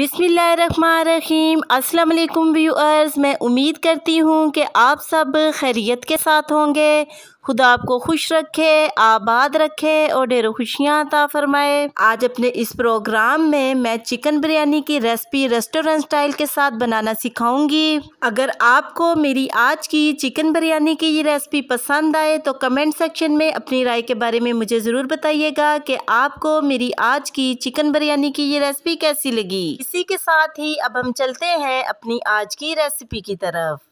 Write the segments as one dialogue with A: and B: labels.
A: बिसमीम असलकुम व्यूअर्स मैं उम्मीद करती हूँ कि आप सब खैरियत के साथ होंगे खुदा आपको खुश रखे आबाद रखे और ढेरों खुशियाँ अता फरमाए आज अपने इस प्रोग्राम में मैं चिकन बिरयानी की रेसिपी रेस्टोरेंट स्टाइल के साथ बनाना सिखाऊंगी अगर आपको मेरी आज की चिकन बिरयानी की ये रेसिपी पसंद आए तो कमेंट सेक्शन में अपनी राय के बारे में मुझे ज़रूर बताइएगा कि आपको मेरी आज की चिकन बिरयानी की ये रेसिपी कैसी लगी इसी के साथ ही अब हम चलते हैं अपनी आज की रेसिपी की तरफ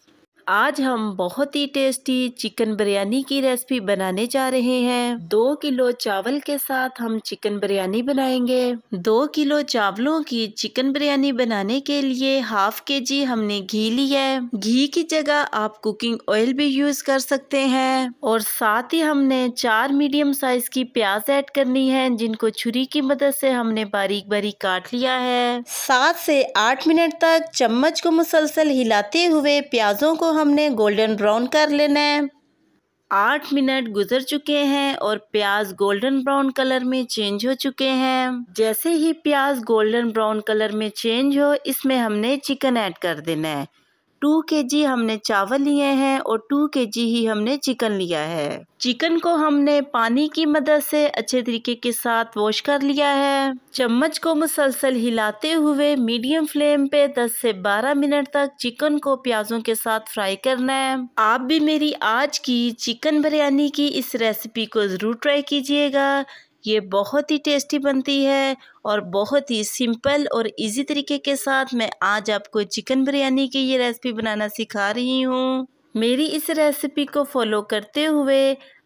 A: आज हम बहुत ही टेस्टी चिकन बिरयानी की रेसिपी बनाने जा रहे हैं दो किलो चावल के साथ हम चिकन बिरयानी बनाएंगे दो किलो चावलों की चिकन बिरयानी बनाने के लिए हाफ के जी हमने घी लिया है घी की जगह आप कुकिंग ऑयल भी यूज कर सकते हैं और साथ ही हमने चार मीडियम साइज की प्याज ऐड करनी है जिनको छुरी की मदद से हमने बारीक बारीक काट लिया है सात से आठ मिनट तक चम्मच को मुसलसल हिलाते हुए प्याजों को हमने गोल्डन ब्राउन कर लेना है आठ मिनट गुजर चुके हैं और प्याज गोल्डन ब्राउन कलर में चेंज हो चुके हैं जैसे ही प्याज गोल्डन ब्राउन कलर में चेंज हो इसमें हमने चिकन ऐड कर देना है टू के जी हमने चावल लिए हैं और टू के जी ही हमने चिकन लिया है चिकन को हमने पानी की मदद से अच्छे तरीके के साथ वॉश कर लिया है चम्मच को मुसलसल हिलाते हुए मीडियम फ्लेम पे 10 से 12 मिनट तक चिकन को प्याजों के साथ फ्राई करना है आप भी मेरी आज की चिकन बिरयानी की इस रेसिपी को ज़रूर ट्राई कीजिएगा ये बहुत ही टेस्टी बनती है और बहुत ही सिंपल और इजी तरीके के साथ मैं आज आपको चिकन बिरयानी की ये रेसिपी बनाना सिखा रही हूँ मेरी इस रेसिपी को फॉलो करते हुए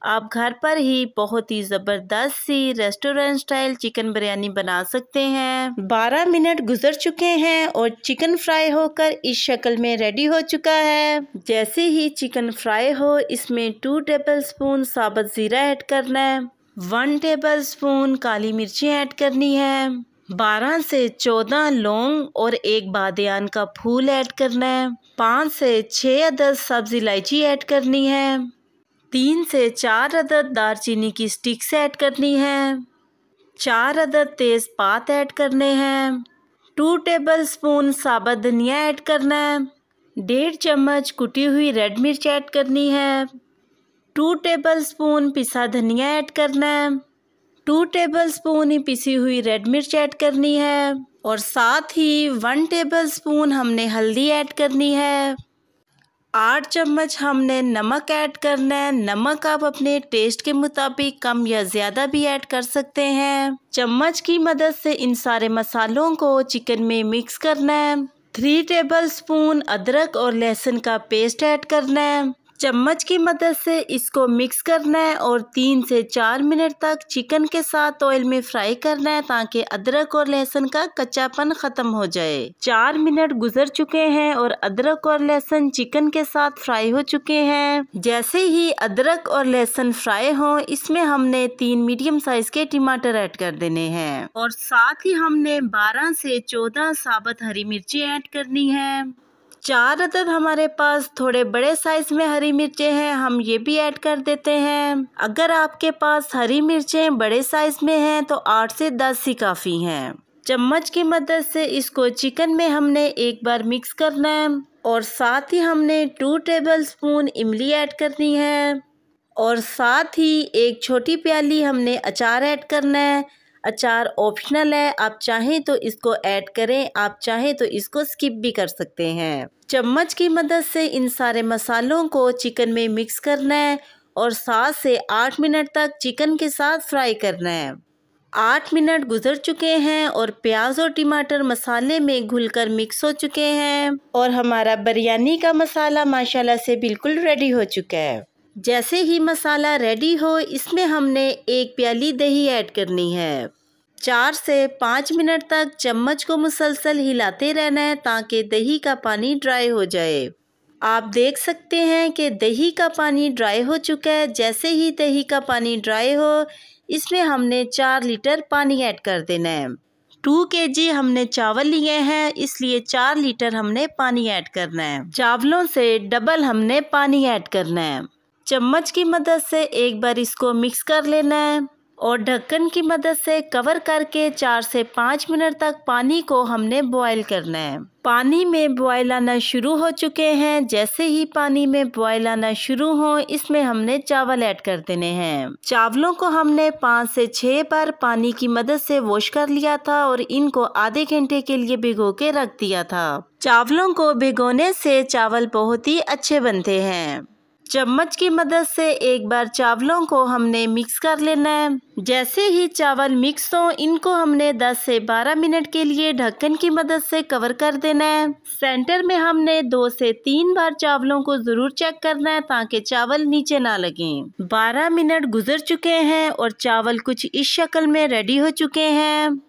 A: आप घर पर ही बहुत ही ज़बरदस्त सी रेस्टोरेंट स्टाइल चिकन बिरयानी बना सकते हैं 12 मिनट गुजर चुके हैं और चिकन फ्राई होकर इस शक्ल में रेडी हो चुका है जैसे ही चिकन फ्राई हो इसमें टू टेबल स्पून साबुत ज़ीरा ऐड करना है वन टेबल स्पून काली मिर्ची ऐड करनी है बारह से चौदह लौंग और एक बादन का फूल ऐड करना है पाँच से छः अदद सब्ज़ इलायची ऐड करनी है तीन से चार अदद दारचीनी की स्टिक्स ऐड करनी है चार अदद तेज़ पात ऐड करने हैं टू टेबल स्पून साबत धनिया ऐड करना है डेढ़ चम्मच कुटी हुई रेड मिर्च ऐड करनी है टू टेबल स्पून पिसा धनिया ऐड करना है टू टेबल स्पून ही पिसी हुई रेड मिर्च ऐड करनी है और साथ ही वन टेबल स्पून हमने हल्दी ऐड करनी है आठ चम्मच हमने नमक ऐड करना है नमक आप अपने टेस्ट के मुताबिक कम या ज़्यादा भी ऐड कर सकते हैं चम्मच की मदद से इन सारे मसालों को चिकन में मिक्स करना है थ्री टेबल स्पून अदरक और लहसुन का पेस्ट ऐड करना है चम्मच की मदद से इसको मिक्स करना है और तीन से चार मिनट तक चिकन के साथ ऑयल में फ्राई करना है ताकि अदरक और लहसुन का कच्चापन ख़त्म हो जाए चार मिनट गुजर चुके हैं और अदरक और लहसुन चिकन के साथ फ्राई हो चुके हैं जैसे ही अदरक और लहसुन फ्राई हो इसमें हमने तीन मीडियम साइज के टमाटर ऐड कर देने हैं और साथ ही हमने बारह से चौदह साबुत हरी मिर्ची ऐड करनी है चार अदद हमारे पास थोड़े बड़े साइज में हरी मिर्चें हैं हम ये भी ऐड कर देते हैं अगर आपके पास हरी मिर्चें बड़े साइज में हैं तो आठ से दस ही काफ़ी हैं चम्मच की मदद से इसको चिकन में हमने एक बार मिक्स करना है और साथ ही हमने टू टेबल स्पून इमली ऐड करनी है और साथ ही एक छोटी प्याली हमने अचार ऐड करना है अचार ऑप्शनल है आप चाहें तो इसको ऐड करें आप चाहें तो इसको स्किप भी कर सकते हैं चम्मच की मदद से इन सारे मसालों को चिकन में मिक्स करना है और सात से आठ मिनट तक चिकन के साथ फ्राई करना है आठ मिनट गुजर चुके हैं और प्याज और टमाटर मसाले में घुलकर मिक्स हो चुके हैं और हमारा बिरयानी का मसाला माशाल्लाह से बिल्कुल रेडी हो चुका है जैसे ही मसाला रेडी हो इसमें हमने एक प्याली दही ऐड करनी है चार से पाँच मिनट तक चम्मच को मुसलसल हिलाते रहना है ताकि दही का पानी ड्राई हो जाए आप देख सकते हैं कि दही का पानी ड्राई हो चुका है जैसे ही दही का पानी ड्राई हो इसमें हमने चार लीटर पानी ऐड कर देना है टू के जी हमने चावल लिए हैं इसलिए चार लीटर हमने पानी ऐड करना है चावलों से डबल हमने पानी ऐड करना है चम्मच की मदद से एक बार इसको मिक्स कर लेना है और ढक्कन की मदद से कवर करके चार से पाँच मिनट तक पानी को हमने बॉयल करना है पानी में बॉयल आना शुरू हो चुके हैं जैसे ही पानी में बॉयल आना शुरू हो इसमें हमने चावल ऐड कर देने हैं चावलों को हमने पाँच से छः बार पानी की मदद से वॉश कर लिया था और इनको आधे घंटे के लिए भिगो के रख दिया था चावलों को भिगोने से चावल बहुत ही अच्छे बनते हैं चम्मच की मदद से एक बार चावलों को हमने मिक्स कर लेना है जैसे ही चावल मिक्स हो इनको हमने 10 से 12 मिनट के लिए ढक्कन की मदद से कवर कर देना है सेंटर में हमने दो से तीन बार चावलों को जरूर चेक करना है ताकि चावल नीचे ना लगे 12 मिनट गुजर चुके हैं और चावल कुछ इस शक्ल में रेडी हो चुके हैं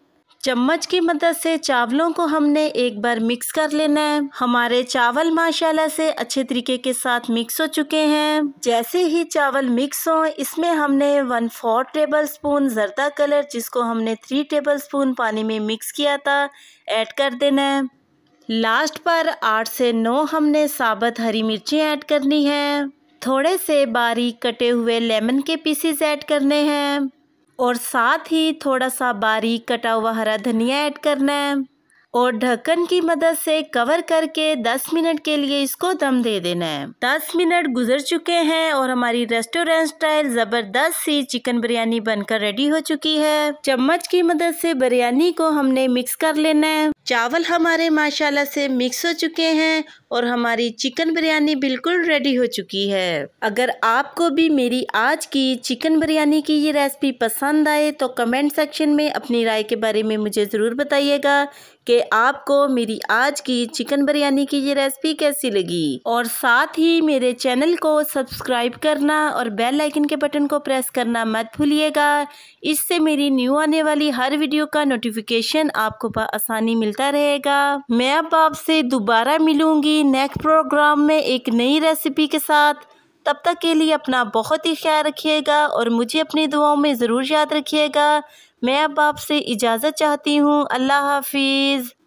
A: चम्मच की मदद से चावलों को हमने एक बार मिक्स कर लेना है हमारे चावल माशाल्लाह से अच्छे तरीके के साथ मिक्स हो चुके हैं जैसे ही चावल मिक्स हो इसमें हमने वन फोर टेबल स्पून जरदा कलर जिसको हमने थ्री टेबल स्पून पानी में मिक्स किया था ऐड कर देना है लास्ट पर आठ से नौ हमने साबत हरी मिर्ची ऐड करनी है थोड़े से बारीक कटे हुए लेमन के पीसीज ऐड करने हैं और साथ ही थोड़ा सा बारीक कटा हुआ हरा धनिया ऐड करना है और ढक्कन की मदद से कवर करके 10 मिनट के लिए इसको दम दे देना है 10 मिनट गुजर चुके हैं और हमारी रेस्टोरेंट स्टाइल जबरदस्त सी चिकन बिरयानी बनकर रेडी हो चुकी है चम्मच की मदद से बिरयानी को हमने मिक्स कर लेना है चावल हमारे माशाल्लाह से मिक्स हो चुके हैं और हमारी चिकन बिरयानी बिल्कुल रेडी हो चुकी है अगर आपको भी मेरी आज की चिकन बिरयानी की ये रेसिपी पसंद आए तो कमेंट सेक्शन में अपनी राय के बारे में मुझे ज़रूर बताइएगा कि आपको मेरी आज की चिकन बिरयानी की ये रेसिपी कैसी लगी और साथ ही मेरे चैनल को सब्सक्राइब करना और बेल आइकन के बटन को प्रेस करना मत भूलिएगा इससे मेरी न्यू आने वाली हर वीडियो का नोटिफिकेशन आपको आसानी मिलता रहेगा मैं अब आपसे दोबारा मिलूंगी नेक्स्ट प्रोग्राम में एक नई रेसिपी के साथ तब तक के लिए अपना बहुत ही ख्याल रखिएगा और मुझे अपनी दुआओं में ज़रूर याद रखिएगा मैं अब आपसे इजाज़त चाहती हूँ अल्लाह हाफिज़